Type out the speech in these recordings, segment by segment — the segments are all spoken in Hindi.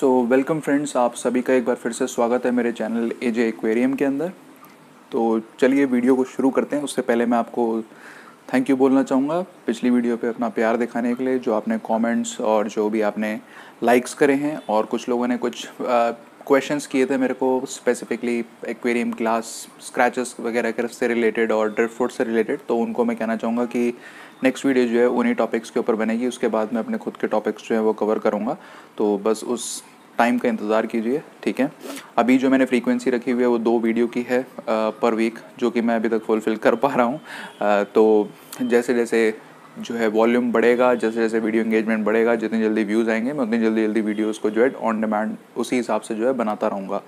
सो वेलकम फ्रेंड्स आप सभी का एक बार फिर से स्वागत है मेरे चैनल ए जे एक्वेरियम के अंदर तो चलिए वीडियो को शुरू करते हैं उससे पहले मैं आपको थैंक यू बोलना चाहूँगा पिछली वीडियो पे अपना प्यार दिखाने के लिए जो आपने कमेंट्स और जो भी आपने लाइक्स करे हैं और कुछ लोगों ने कुछ क्वेश्चंस किए थे मेरे को स्पेसिफिकली एक्वेरियम ग्लास स्क्रैचेस वगैरह से रिलेटेड और ड्रिफ्ट से रिलेटेड तो उनको मैं कहना चाहूँगा कि नेक्स्ट वीडियो जो है उन्हीं टॉपिक्स के ऊपर बनेगी उसके बाद मैं अपने खुद के टॉपिक्स जो है वो कवर करूँगा तो बस उस टाइम का इंतज़ार कीजिए ठीक है अभी जो मैंने फ्रीक्वेंसी रखी हुई है वो दो वीडियो की है आ, पर वीक जो कि मैं अभी तक फुलफ़िल कर पा रहा हूँ तो जैसे जैसे जो है वॉल्यूम बढ़ेगा जैसे जैसे वीडियो इंगेजमेंट बढ़ेगा जितनी जल्दी व्यूज़ आएंगे मैं उतनी जल्दी जल्दी वीडियोज़ को जो है ऑन डिमांड उसी हिसाब से जो है बनाता रहूँगा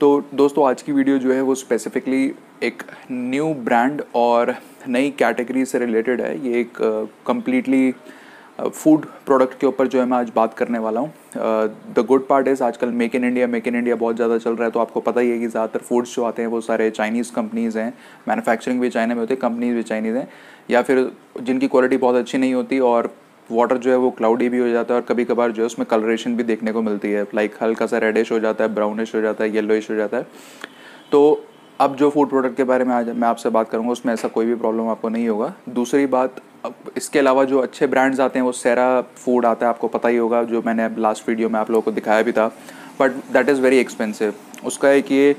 तो दोस्तों आज की वीडियो जो है वो स्पेसिफिकली एक न्यू ब्रांड और नई कैटेगरी से रिलेटेड है ये एक कम्प्लीटली फूड प्रोडक्ट के ऊपर जो है मैं आज बात करने वाला हूँ द गुड पार्ट इज़ आजकल make in India make in India बहुत ज़्यादा चल रहा है तो आपको पता ही है कि ज़्यादातर फूड्स जो आते हैं वो सारे चाइनीज़ कंपनीज़ हैं मैनुफैक्चरिंग भी चाइना में होती है कंपनीज़ भी चाइनीज़ हैं या फिर जिनकी क्वालिटी बहुत अच्छी नहीं होती और वाटर जो है वो क्लाउडी भी हो जाता है और कभी कभार जो है उसमें कलरेशन भी देखने को मिलती है लाइक like, हल्का सा रेडिश हो जाता है ब्राउनिश हो जाता है येलोइश हो जाता है तो अब जो फूड प्रोडक्ट के बारे में आज मैं आपसे बात करूँगा उसमें ऐसा कोई भी प्रॉब्लम आपको नहीं होगा दूसरी बात अब इसके अलावा जो अच्छे ब्रांड्स आते हैं वो सेरा फूड आता है आपको पता ही होगा जो मैंने लास्ट वीडियो में आप लोगों को दिखाया भी था but that is very expensive उसका एक ये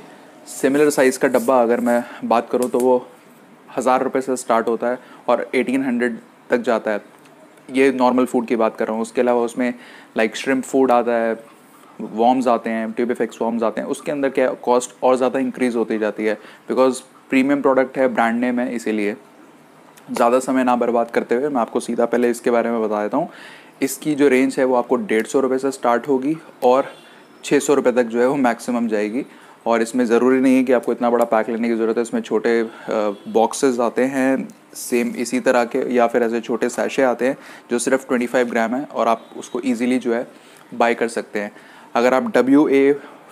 सिमिलर साइज़ का डब्बा अगर मैं बात करूँ तो वो हज़ार रुपये से स्टार्ट होता है और एटीन हंड्रेड तक जाता है ये नॉर्मल फूड की बात कर रहा हूँ उसके अलावा उसमें लाइक श्रिम्प फूड आता है वॉर्म्स आते हैं ट्यूब इफेक्ट्स वॉर्म्स आते हैं उसके अंदर क्या कॉस्ट और ज़्यादा इंक्रीज़ होती जाती है बिकॉज प्रीमियम प्रोडक्ट है ब्रांड नेम है इसीलिए ज़्यादा समय ना बर्बाद करते हुए मैं आपको सीधा पहले इसके बारे में बता देता हूँ इसकी जो रेंज है वो आपको डेढ़ सौ रुपये से स्टार्ट होगी और छः सौ रुपये तक जो है वो मैक्सिमम जाएगी और इसमें ज़रूरी नहीं है कि आपको इतना बड़ा पैक लेने की ज़रूरत है इसमें छोटे बॉक्सेस आते हैं सेम इसी तरह के या फिर ऐसे छोटे सैशे आते हैं जो सिर्फ 25 ग्राम है और आप उसको ईजिली जो है बाई कर सकते हैं अगर आप डब्ल्यू ए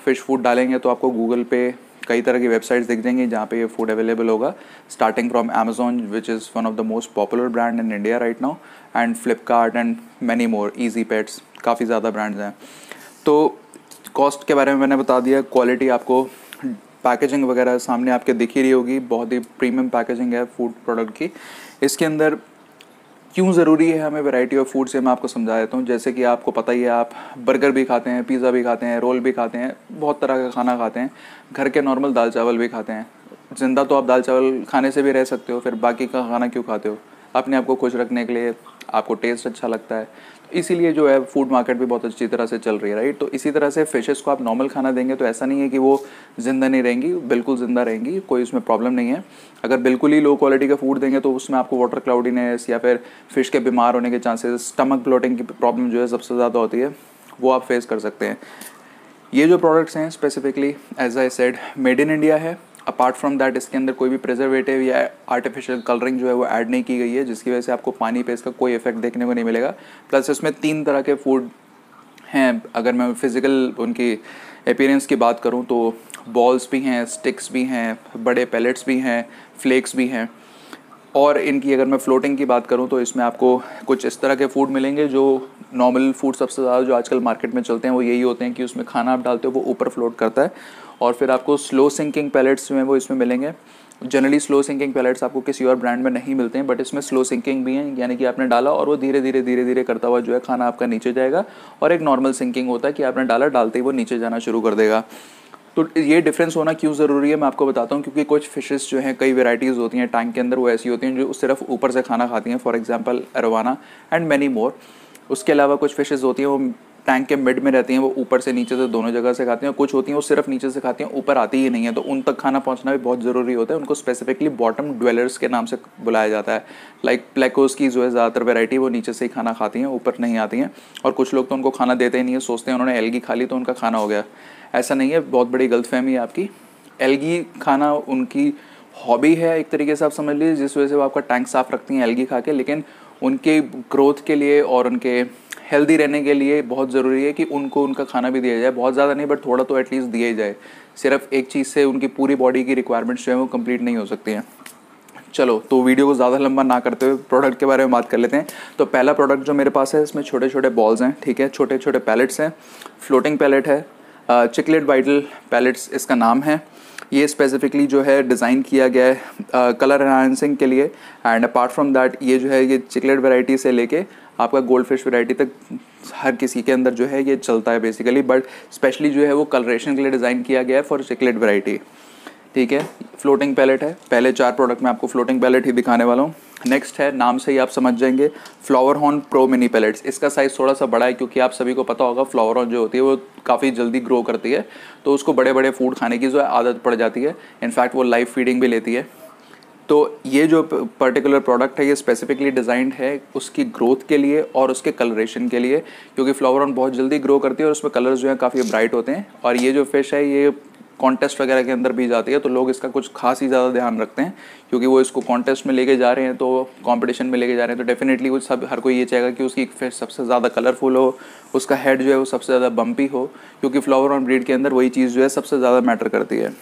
फ़िश फूड डालेंगे तो आपको गूगल पे कई तरह की वेबसाइट्स दिख जाएंगी जहाँ पे ये फूड अवेलेबल होगा starting from Amazon which is one of the most popular brand in India right now and Flipkart and many more easy pets काफ़ी ज़्यादा ब्रांड्स हैं तो कॉस्ट के बारे में मैंने बता दिया क्वालिटी आपको पैकेजिंग वगैरह सामने आपके दिख ही रही होगी बहुत ही प्रीमियम पैकेजिंग है फूड प्रोडक्ट की इसके अंदर क्यों ज़रूरी है हमें वैरायटी ऑफ फूड से मैं आपको समझा देता हूँ जैसे कि आपको पता ही है आप बर्गर भी खाते हैं पिज़्ज़ा भी खाते हैं रोल भी खाते हैं बहुत तरह का खाना खाते हैं घर के नॉर्मल दाल चावल भी खाते हैं ज़िंदा तो आप दाल चावल खाने से भी रह सकते हो फिर बाकी का खाना क्यों खाते हो अपने आप को खुश रखने के लिए आपको टेस्ट अच्छा लगता है इसीलिए जो है फूड मार्केट भी बहुत अच्छी तरह से चल रही है राइट तो इसी तरह से फिशेस को आप नॉर्मल खाना देंगे तो ऐसा नहीं है कि वो ज़िंदा नहीं रहेंगी बिल्कुल ज़िंदा रहेंगी कोई उसमें प्रॉब्लम नहीं है अगर बिल्कुल ही लो क्वालिटी का फूड देंगे तो उसमें आपको वाटर क्लाउडीनेस या फिर फिश के बीमार होने के चांसेस स्टमक ब्लोटिंग की प्रॉब्लम जो है सबसे ज़्यादा होती है वो आप फेस कर सकते हैं ये जो प्रोडक्ट्स हैं specifically as I said made in India है अपार्ट फ्रॉम दैट इसके अंदर कोई भी प्रिजर्वेटिव या आर्टिफिशियल कलरिंग जो है वो ऐड नहीं की गई है जिसकी वजह से आपको पानी पे इसका कोई इफेक्ट देखने को नहीं मिलेगा प्लस इसमें तीन तरह के फूड हैं अगर मैं फिज़िकल उनकी अपीरेंस की बात करूँ तो बॉल्स भी हैं स्टिक्स भी हैं बड़े पैलेट्स भी हैं फ्लेक्स भी हैं और इनकी अगर मैं फ्लोटिंग की बात करूँ तो इसमें आपको कुछ इस तरह के फूड मिलेंगे जो नॉर्मल फूड सबसे ज़्यादा जो आजकल मार्केट में चलते हैं वो यही होते हैं कि उसमें खाना आप डालते हो वो ऊपर फ्लोट करता है और फिर आपको स्लो सिंकिंग पैलेट्स में वो इसमें मिलेंगे जनरली स्लो सिंकिंग पैलेट्स आपको किसी और ब्रांड में नहीं मिलते हैं बट इसमें स्लो सिंकिंग भी हैं यानी कि आपने डाला और वो धीरे धीरे धीरे धीरे करता हुआ जो है खाना आपका नीचे जाएगा और एक नॉर्मल सिंकिंग होता है कि आपने डाला डालते ही वो नीचे जाना शुरू कर देगा तो ये डिफरेंस होना क्यों ज़रूरी है मैं आपको बताता हूँ क्योंकि कुछ फिशेस जो हैं कई वेराइटीज़ होती हैं टैंक के अंदर वो ऐसी होती हैं जो सिर्फ ऊपर से खाना खाती हैं for example arowana and many more उसके अलावा कुछ फिशेज़ होती हैं वो टैंक के मिड में रहती हैं वो ऊपर से नीचे से दोनों जगह से खाती हैं कुछ होती हैं वो सिर्फ नीचे से खाती हैं ऊपर आती ही नहीं है तो उन तक खाना पहुंचना भी बहुत ज़रूरी होता है उनको स्पेसिफिकली बॉटम ड्वेलर्स के नाम से बुलाया जाता है लाइक like प्लेकोस की जो है ज़्यादातर वेराइटी वो नीचे से ही खाना खाती हैं ऊपर नहीं आती हैं और कुछ लोग तो उनको खाना देते ही नहीं है सोचते हैं उन्होंने एलगी खा ली तो उनका खाना हो गया ऐसा नहीं है बहुत बड़ी गलत है आपकी एलगी खाना उनकी हॉबी है एक तरीके से आप समझ लीजिए जिस वजह से वो आपका टैंक साफ़ रखती हैं एलगी खा के लेकिन उनके ग्रोथ के लिए और उनके हेल्दी रहने के लिए बहुत ज़रूरी है कि उनको उनका खाना भी दिया जाए बहुत ज़्यादा नहीं बट थोड़ा तो एटलीस्ट दिया ही जाए सिर्फ एक चीज़ से उनकी पूरी बॉडी की रिक्वायरमेंट्स जो है वो कंप्लीट नहीं हो सकती हैं चलो तो वीडियो को ज़्यादा लंबा ना करते हुए प्रोडक्ट के बारे में बात कर लेते हैं तो पहला प्रोडक्ट जो मेरे पास है इसमें छोटे छोटे बॉल्स हैं ठीक है छोटे छोटे पैलेट्स हैं फ्लोटिंग पैलेट है चिकलेट वाइटल पैलेट्स इसका नाम है ये स्पेसिफिकली जो है डिज़ाइन किया गया है कलर uh, एनहांसिंग के लिए एंड अपार्ट फ्रॉम दैट ये जो है ये चिकलेट वैरायटी से लेके आपका गोल्ड फिश वैरायटी तक हर किसी के अंदर जो है ये चलता है बेसिकली बट स्पेशली जो है वो कलरेशन के लिए डिज़ाइन किया गया है फॉर चिकलेट वैरायटी ठीक है फ्लोटिंग पैलेट है पहले चार प्रोडक्ट में आपको फ्लोटिंग पैलेट ही दिखाने वाला हूँ नेक्स्ट है नाम से ही आप समझ जाएंगे flower horn pro mini pellets इसका साइज़ थोड़ा सा बड़ा है क्योंकि आप सभी को पता होगा फ्लावर हॉर्न जो होती है वो काफ़ी जल्दी ग्रो करती है तो उसको बड़े बड़े फूड खाने की जो है आदत पड़ जाती है इनफैक्ट वो लाइफ फीडिंग भी लेती है तो ये जो पर्टिकुलर प्रोडक्ट है ये स्पेसिफिकली डिज़ाइंड है उसकी ग्रोथ के लिए और उसके कलरेशन के लिए क्योंकि फ्लावर ऑन बहुत जल्दी ग्रो करती है और उसमें कलर्स जो हैं काफ़ी ब्राइट होते हैं और ये जो फिश है ये कॉन्टेस्ट वगैरह के अंदर भी जाती है तो लोग इसका कुछ खास ही ज़्यादा ध्यान रखते हैं क्योंकि वो इसको कॉन्टेस्ट में लेके जा रहे हैं तो कॉम्पिटिशन में लेके जा रहे हैं तो डेफिनेटली वो सब हर कोई ये चाहेगा कि उसकी फिश सबसे ज़्यादा कलरफुल हो उसका हेड जो है वो सबसे ज़्यादा बम्पी हो क्योंकि फ्लावर ऑन ब्रीड के अंदर वही चीज़ जो है सबसे ज़्यादा मैटर करती है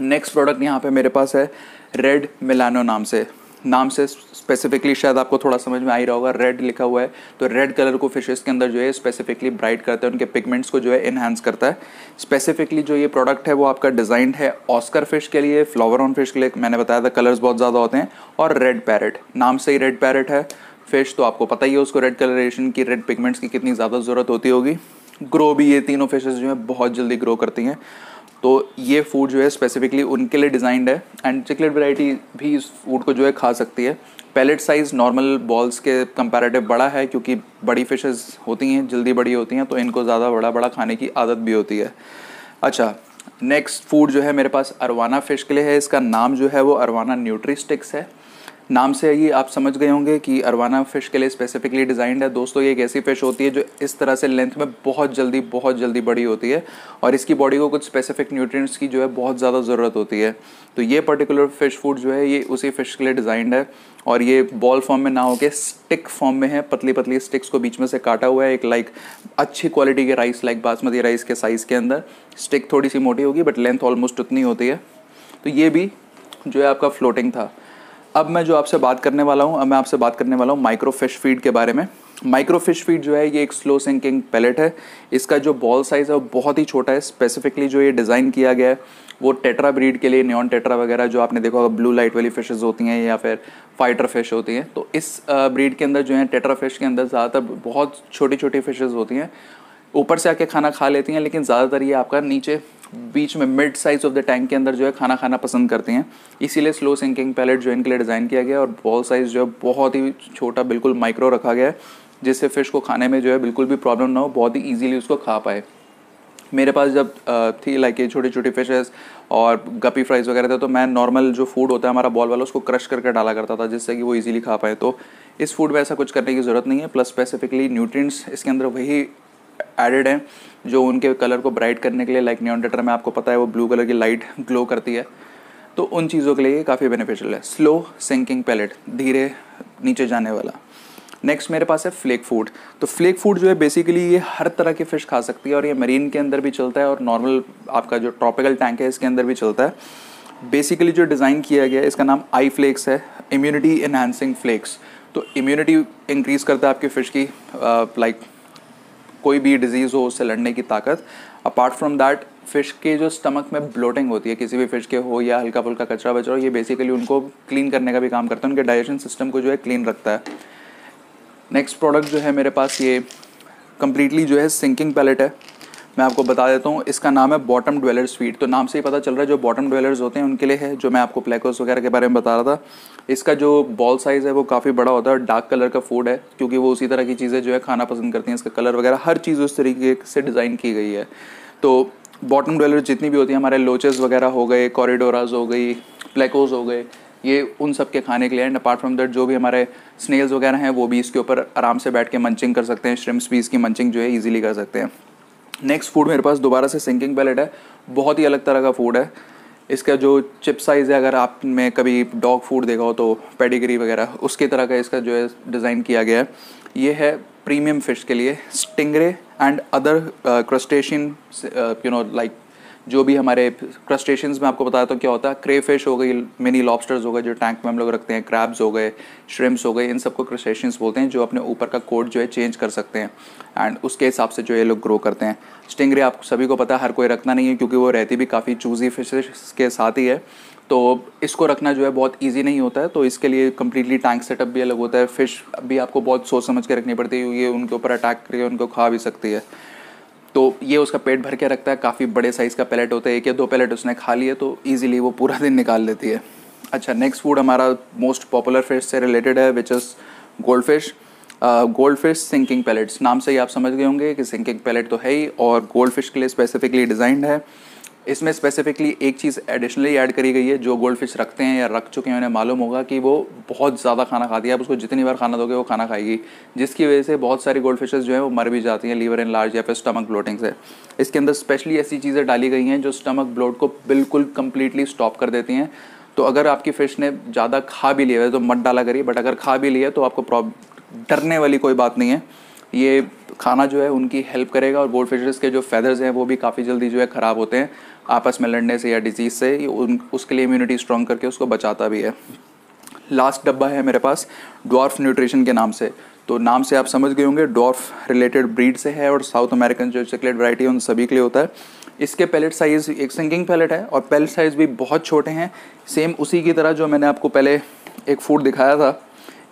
नेक्स्ट प्रोडक्ट यहाँ पे मेरे पास है रेड मिलानो नाम से नाम से स्पेसिफिकली शायद आपको थोड़ा समझ में आ ही रहा होगा रेड लिखा हुआ है तो रेड कलर को फिशेस के अंदर जो है स्पेसिफिकली ब्राइट करता है उनके पिगमेंट्स को जो है इन्हांस करता है स्पेसिफिकली जो ये प्रोडक्ट है वो आपका डिजाइंड है ऑस्कर फिश के लिए फ्लावर ऑन फिश के लिए मैंने बताया था कलर्स बहुत ज़्यादा होते हैं और रेड पैरट नाम से ही रेड पैरट है फिश तो आपको पता ही है उसको रेड कलरेशन की रेड पिगमेंट्स की कितनी ज़्यादा ज़रूरत होती होगी ग्रो भी ये तीनों फिशेज़ जो हैं बहुत जल्दी ग्रो करती हैं तो ये फूड जो है स्पेसिफिकली उनके लिए डिज़ाइंड है एंड चिकलेट वैरायटी भी इस फूड को जो है खा सकती है पैलेट साइज़ नॉर्मल बॉल्स के कंपैरेटिव बड़ा है क्योंकि बड़ी फिशेस होती हैं जल्दी बड़ी होती हैं तो इनको ज़्यादा बड़ा बड़ा खाने की आदत भी होती है अच्छा नेक्स्ट फूड जो है मेरे पास अरवाना फ़िश के लिए है इसका नाम जो है वो अरवाना न्यूट्री स्टिक्स है नाम से ही आप समझ गए होंगे कि अरवाना फ़िश के लिए स्पेसिफिकली डिज़ाइंड है दोस्तों ये एक ऐसी फ़िश होती है जो इस तरह से लेंथ में बहुत जल्दी बहुत जल्दी बड़ी होती है और इसकी बॉडी को कुछ स्पेसिफिक न्यूट्रिएंट्स की जो है बहुत ज़्यादा ज़रूरत होती है तो ये पर्टिकुलर फ़िश फूड जो है ये उसी फ़िश के लिए डिज़ाइंड है और ये बॉल फॉर्म में ना होकर स्टिक फॉर्म में है पतली पतली स्टिक्स को बीच में से काटा हुआ है एक लाइक अच्छी क्वालिटी के राइस लाइक बासमती राइस के साइज़ के अंदर स्टिक थोड़ी सी मोटी होगी बट लेंथ ऑलमोस्ट उतनी होती है तो ये भी जो है आपका फ्लोटिंग था अब मैं जो आपसे बात करने वाला हूँ अब मैं आपसे बात करने वाला हूँ माइक्रो फिश फीड के बारे में माइक्रो फिश फीड जो है ये एक स्लो सिंकिंग पैलेट है इसका जो बॉल साइज़ है वो बहुत ही छोटा है स्पेसिफिकली जो ये डिज़ाइन किया गया है वो टेट्रा ब्रीड के लिए न्यॉन टेट्रा वगैरह जो आपने देखा होगा ब्लू लाइट वाली फिशेज़ होती हैं या फिर फाइटर फिश होती हैं तो इस ब्रीड के अंदर जो है टेट्रा फिश के अंदर ज़्यादातर बहुत छोटी छोटी फिशेज़ होती हैं ऊपर से आके खाना खा लेती हैं लेकिन ज़्यादातर ये आपका नीचे बीच में mid size of the tank के अंदर जो है खाना खाना पसंद करती हैं इसीलिए स्लो सिंकिंग पैलेट जो इनके लिए डिज़ाइन किया गया और बॉल साइज़ जो है बहुत ही छोटा बिल्कुल माइक्रो रखा गया है जिससे फिश को खाने में जो है बिल्कुल भी प्रॉब्लम ना हो बहुत ही ईजीली उसको खा पाए मेरे पास जब थी लाइक ये छोटी छोटी फिशेस और गपी फ्राइज वगैरह थे तो मैं नॉर्मल जो फूड होता है हमारा बॉल वाला उसको क्रश करके डाला करता था जिससे कि वो इजीली खा पाए तो इस फूड में ऐसा कुछ करने की ज़रूरत नहीं है प्लस स्पेसिफिकली न्यूट्रिएंट्स इसके अंदर वही एडेड हैं जो उनके कलर को ब्राइट करने के लिए लाइक नियॉन टेटर में आपको पता है वो ब्लू कलर की लाइट ग्लो करती है तो उन चीज़ों के लिए काफ़ी बेनिफिशियल है स्लो सिंकिंग पैलेट धीरे नीचे जाने वाला नेक्स्ट मेरे पास है फ्लेक फूड तो फ्लेक फूड जो है बेसिकली ये हर तरह की फ़िश खा सकती है और ये मरीन के अंदर भी चलता है और नॉर्मल आपका जो ट्रॉपिकल टैंक है इसके अंदर भी चलता है बेसिकली जो डिज़ाइन किया गया है इसका नाम आई फ्लेक्स है इम्यूनिटी इन्हांसिंग फ्लेक्स तो इम्यूनिटी इंक्रीज़ करता है आपकी फ़िश की लाइक uh, कोई भी डिजीज़ हो उससे लड़ने की ताकत अपार्ट फ्रॉम दैट फ़िश के जो स्टमक में ब्लोटिंग होती है किसी भी फ़िश के हो या हल्का फुल्का कचरा बचरा हो ये बेसिकली उनको क्लीन करने का भी काम करता है उनके डाइजेशन सिस्टम को जो है क्लीन रखता है नेक्स्ट प्रोडक्ट जो है मेरे पास ये कम्प्लीटली जो है सिंकिंग पैलेट है मैं आपको बता देता हूँ इसका नाम है बॉटम ड्वेलर स्वीट तो नाम से ही पता चल रहा है जो बॉटम ड्वेलर्स होते हैं उनके लिए है जो मैं आपको प्लेकोस वगैरह के बारे में बता रहा था इसका जो बॉल साइज़ है वो काफ़ी बड़ा होता है डार्क कलर का फूड है क्योंकि वो उसी तरह की चीज़ें जो है खाना पसंद करती हैं इसका कलर वगैरह हर चीज़ उस तरीके से डिज़ाइन की गई है तो बॉटम डेलर जितनी भी होती है हमारे लोचेस वगैरह हो गए कॉरिडोराज हो गई प्लेकोज हो गए ये उन सब के खाने के लिए एंड अपार्ट फ्रॉम दैट जो भी हमारे स्नेल्स वगैरह हैं वो भी इसके ऊपर आराम से बैठ के मंचिंग कर सकते हैं श्रिम्स भी इसकी मंचिंग जो है ईजिली कर सकते हैं नेक्स्ट फूड मेरे पास दोबारा से सिंकिंग पैलेट है बहुत ही अलग तरह का फूड है इसका जो चिप साइज़ है अगर आपने कभी डॉग फूड देखा हो तो पेडिग्री वगैरह उसके तरह का इसका जो है डिज़ाइन किया गया है ये है प्रीमियम फिश के लिए stingray and other crustacean you know like जो भी हमारे क्रस्टेशंस में आपको बताया तो क्या होता है क्रे फिश हो गई मिनी लॉबस्टर्स हो गए जो टैंक में हम लोग रखते हैं क्रैब्स हो गए श्रिम्स हो गए इन सबको क्रस्टेशंस बोलते हैं जो अपने ऊपर का कोड जो है चेंज कर सकते हैं एंड उसके हिसाब से जो ये लोग ग्रो करते हैं स्टिंगरे आप सभी को पता है हर कोई रखना नहीं है क्योंकि वो रहती भी काफ़ी चूजी फिश के साथ ही है तो इसको रखना जो है बहुत इजी नहीं होता है तो इसके लिए कम्प्लीटली टैंक सेटअप भी अलग होता है फिश भी आपको बहुत सोच समझ के रखनी पड़ती है क्योंकि उनके ऊपर अटैक करके उनको खा भी सकती है तो ये उसका पेट भर के रखता है काफ़ी बड़े साइज़ का पैलेट होता है एक या दो पैलेट उसने खा लिए तो ईजिली वो पूरा दिन निकाल लेती है अच्छा नेक्स्ट फूड हमारा मोस्ट पॉपुलर फिश से रिलेटेड है which is gold fish gold fish sinking pellets नाम से ही आप समझ गए होंगे कि सिंकिंग पैलेट तो है ही और गोल्ड फिश के लिए स्पेसिफिकली डिज़ाइंड है इसमें स्पेसिफिकली एक चीज़ एडिशनली ऐड करी गई है जो गोल्ड फिश रखते हैं या रख चुके हैं उन्हें मालूम होगा कि वो बहुत ज़्यादा खाना खाती है आप उसको जितनी बार खाना दोगे वो खाना खाएगी जिसकी वजह से बहुत सारी गोल्ड फिशेज़ जो है वो मर भी जाती हैं लीवर इन लार्ज या फिर स्टमक ब्लोटिंग से इसके अंदर स्पेशली ऐसी चीज़ें डाली गई हैं जो स्टमक ब्लोट को बिल्कुल कम्प्लीटली स्टॉप कर देती हैं तो अगर आपकी फ़िश ने ज़्यादा खा भी लिया है तो मत डाला करिए बट अगर खा भी लिया तो आपको डरने वाली कोई बात नहीं है ये खाना जो है उनकी हेल्प करेगा और गोल्ड फिशेस के जो फैदर्स हैं वो भी काफ़ी जल्दी जो है ख़राब होते हैं आपस में लड़ने से या डिजीज़ से उन उसके लिए इम्यूनिटी स्ट्रॉन्ग करके उसको बचाता भी है लास्ट डब्बा है मेरे पास डॉर्फ न्यूट्रिशन के नाम से तो नाम से आप समझ गए होंगे डॉर्फ रिलेटेड ब्रीड से है और साउथ अमेरिकन जो चॉकलेट वैरायटी है उन सभी के लिए होता है इसके पैलेट साइज़ एक सिंकिंग पैलेट है और पैलेट साइज़ भी बहुत छोटे हैं सेम उसी की तरह जो मैंने आपको पहले एक फूड दिखाया था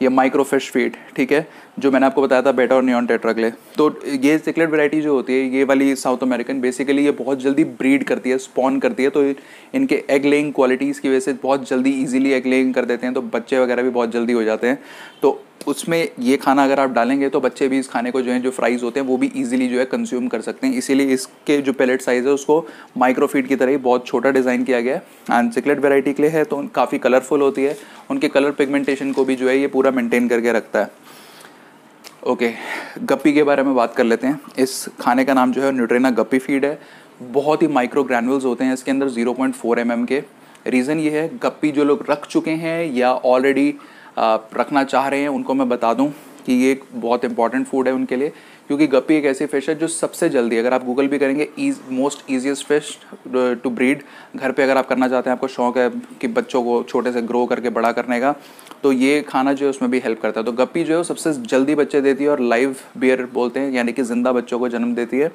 ये माइक्रो फिश फीड ठीक है जो मैंने आपको बताया था बेटा और नियॉन टेट्राग्ले तो ये सिकलेट वैरायटी जो होती है ये वाली साउथ अमेरिकन बेसिकली ये बहुत जल्दी ब्रीड करती है स्पॉन करती है तो इनके एग लेइंग क्वालिटीज़ की वजह से बहुत जल्दी इजीली एग लेइंग कर देते हैं तो बच्चे वगैरह भी बहुत जल्दी हो जाते हैं तो उसमें ये खाना अगर आप डालेंगे तो बच्चे भी इस खाने को जो है जो फ्राइज़ होते हैं वो भी इजीली जो है कंज्यूम कर सकते हैं इसीलिए इसके जो पैलेट साइज़ है उसको माइक्रोफीड की तरह ही बहुत छोटा डिज़ाइन किया गया है एंड सिकलेट वेराइटी के लिए है तो काफ़ी कलरफुल होती है उनके कलर पिगमेंटेशन को भी जो है ये पूरा मेनटेन करके रखता है ओके गप्पी के बारे में बात कर लेते हैं इस खाने का नाम जो है न्यूट्रेना गप्पी फीड है बहुत ही माइक्रो ग्रैनुल्स होते हैं इसके अंदर 0.4 पॉइंट mm के रीज़न ये है गप्पी जो लोग रख चुके हैं या ऑलरेडी रखना चाह रहे हैं उनको मैं बता दूं कि ये एक बहुत इंपॉर्टेंट फूड है उनके लिए क्योंकि गप्पी एक ऐसी फिश है जो सबसे जल्दी अगर आप गूगल भी करेंगे is most easiest fish to breed घर पे अगर आप करना चाहते हैं आपको शौक है कि बच्चों को छोटे से ग्रो करके बड़ा करने का तो ये खाना जो है उसमें भी हेल्प करता है तो गप्पी जो है सबसे जल्दी बच्चे देती है और लाइव बियर बोलते हैं यानी कि ज़िंदा बच्चों को जन्म देती है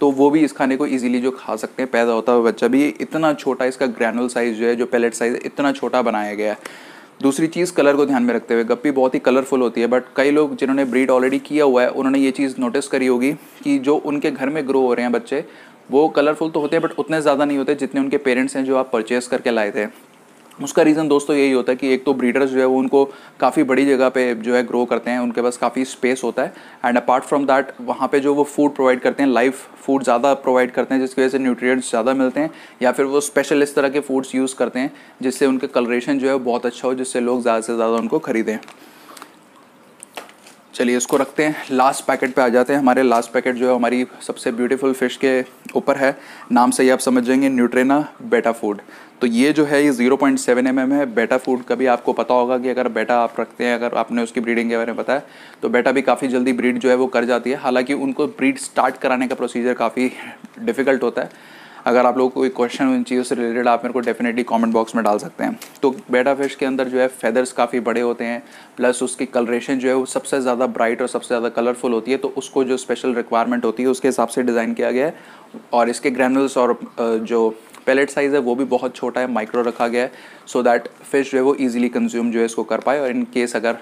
तो वो भी इस खाने को इजीली जो खा सकते हैं पैदा होता हुआ बच्चा भी इतना छोटा इसका ग्रैनुल साइज़ जो है जो पैलेट साइज़ इतना छोटा बनाया गया है दूसरी चीज़ कलर को ध्यान में रखते हुए गप्पी बहुत ही कलरफुल होती है बट कई लोग जिन्होंने ब्रीड ऑलरेडी किया हुआ है उन्होंने ये चीज़ नोटिस करी होगी कि जो उनके घर में ग्रो हो रहे हैं बच्चे वो कलरफुल तो होते हैं बट उतने ज़्यादा नहीं होते जितने उनके पेरेंट्स हैं जो आप परचेस करके लाए थे उसका रीज़न दोस्तों यही होता है कि एक तो ब्रीडर्स जो है वो उनको काफ़ी बड़ी जगह पे जो है ग्रो करते हैं उनके पास काफ़ी स्पेस होता है एंड अपार्ट फ्रॉम दैट वहाँ पे जो वो फूड प्रोवाइड करते हैं लाइव फूड ज़्यादा प्रोवाइड करते हैं जिसकी वजह से न्यूट्रिएंट्स ज़्यादा मिलते हैं या फिर वो स्पेशल इस तरह के फूड्स यूज़ करते हैं जिससे उनके कलरेशन जो है बहुत अच्छा हो जिससे लोग ज़्यादा से ज़्यादा उनको खरीदें चलिए इसको रखते हैं लास्ट पैकेट पे आ जाते हैं हमारे लास्ट पैकेट जो है हमारी सबसे ब्यूटीफुल फिश के ऊपर है नाम से ही आप समझ जाएंगे न्यूट्रेना बेटा फूड तो ये जो है ये 0.7 पॉइंट mm है बेटा फूड का भी आपको पता होगा कि अगर बेटा आप रखते हैं अगर आपने उसकी ब्रीडिंग के बारे में बताया तो बेटा भी काफ़ी जल्दी ब्रीड जो है वो कर जाती है हालाँकि उनको ब्रीड स्टार्ट कराने का प्रोसीजर काफ़ी डिफ़िकल्ट होता है अगर आप लोगों को कोई क्वेश्चन इन चीज़ों से रिलेटेड आप मेरे को डेफिनेटली कमेंट बॉक्स में डाल सकते हैं तो बेटा फिश के अंदर जो है फेदर्स काफ़ी बड़े होते हैं प्लस उसकी कलरेशन जो है वो सबसे ज़्यादा ब्राइट और सबसे ज़्यादा कलरफुल होती है तो उसको जो स्पेशल रिक्वायरमेंट होती है उसके हिसाब से डिज़ाइन किया गया है और इसके ग्रैनुल्स और जो पैलेट साइज़ है वो भी बहुत छोटा है माइक्रो रखा गया है सो दैट फिश जो है वो ईजिली कंज्यूम जो है इसको कर पाए और इन केस अगर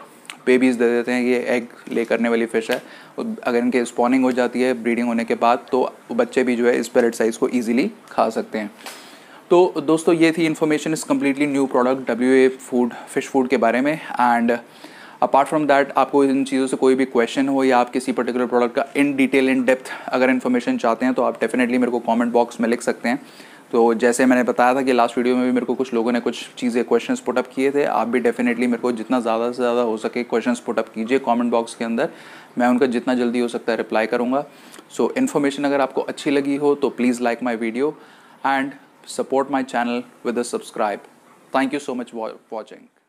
बेबीज़ दे देते हैं ये एग ले करने वाली फ़िश है अगर इनके स्पॉनिंग हो जाती है ब्रीडिंग होने के बाद तो बच्चे भी जो है इस पैरेट साइज़ को ईजिली खा सकते हैं तो दोस्तों ये थी इन्फॉर्मेशन इस completely new product W A food fish food के बारे में एंड अपार्ट फ्रॉम दैट आपको इन चीज़ों से कोई भी क्वेश्चन हो या आप किसी पर्टिकुलर प्रोडक्ट का इन डिटेल इन डेप्थ अगर इन्फॉर्मेशन चाहते हैं तो आप डेफिनेटली मेरे को कमेंट बॉक्स में लिख सकते हैं तो जैसे मैंने बताया था कि लास्ट वीडियो में भी मेरे को कुछ लोगों ने कुछ चीज़ें क्वेश्चंस पुटअप किए थे आप भी डेफिनेटली मेरे को जितना ज़्यादा से ज़्यादा हो सके क्वेश्चंस पुटअप कीजिए कमेंट बॉक्स के अंदर मैं उनका जितना जल्दी हो सकता है रिप्लाई करूँगा सो so, इन्फॉर्मेशन अगर आपको अच्छी लगी हो तो please like my video and support my channel with a subscribe thank you so much watching